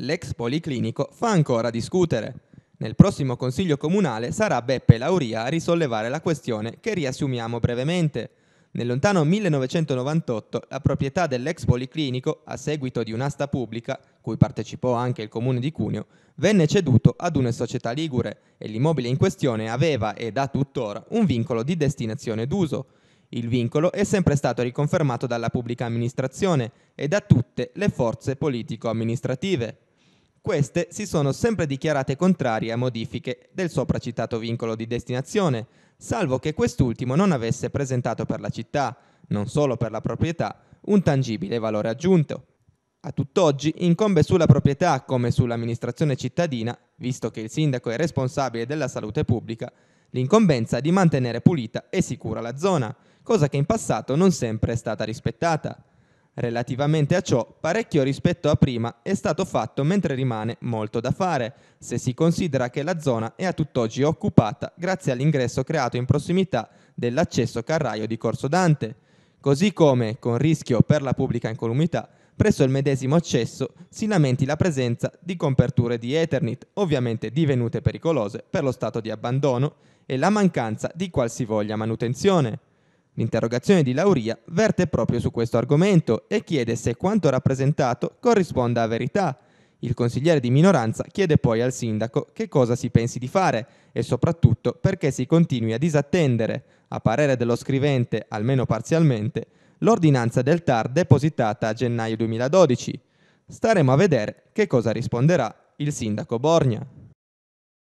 L'ex policlinico fa ancora discutere. Nel prossimo Consiglio Comunale sarà Beppe Lauria a risollevare la questione che riassumiamo brevemente. Nel lontano 1998 la proprietà dell'ex policlinico, a seguito di un'asta pubblica, cui partecipò anche il comune di Cuneo, venne ceduto ad una società ligure e l'immobile in questione aveva ed ha tuttora un vincolo di destinazione d'uso. Il vincolo è sempre stato riconfermato dalla pubblica amministrazione e da tutte le forze politico-amministrative queste si sono sempre dichiarate contrarie a modifiche del sopracitato vincolo di destinazione, salvo che quest'ultimo non avesse presentato per la città, non solo per la proprietà, un tangibile valore aggiunto. A tutt'oggi incombe sulla proprietà come sull'amministrazione cittadina, visto che il sindaco è responsabile della salute pubblica, l'incombenza di mantenere pulita e sicura la zona, cosa che in passato non sempre è stata rispettata. Relativamente a ciò, parecchio rispetto a prima è stato fatto mentre rimane molto da fare, se si considera che la zona è a tutt'oggi occupata grazie all'ingresso creato in prossimità dell'accesso Carraio di Corso Dante, così come, con rischio per la pubblica incolumità, presso il medesimo accesso si lamenti la presenza di comperture di Ethernet, ovviamente divenute pericolose per lo stato di abbandono, e la mancanza di qualsivoglia manutenzione. L'interrogazione di Lauria verte proprio su questo argomento e chiede se quanto rappresentato corrisponda a verità. Il consigliere di minoranza chiede poi al sindaco che cosa si pensi di fare e soprattutto perché si continui a disattendere, a parere dello scrivente, almeno parzialmente, l'ordinanza del TAR depositata a gennaio 2012. Staremo a vedere che cosa risponderà il sindaco Borgna.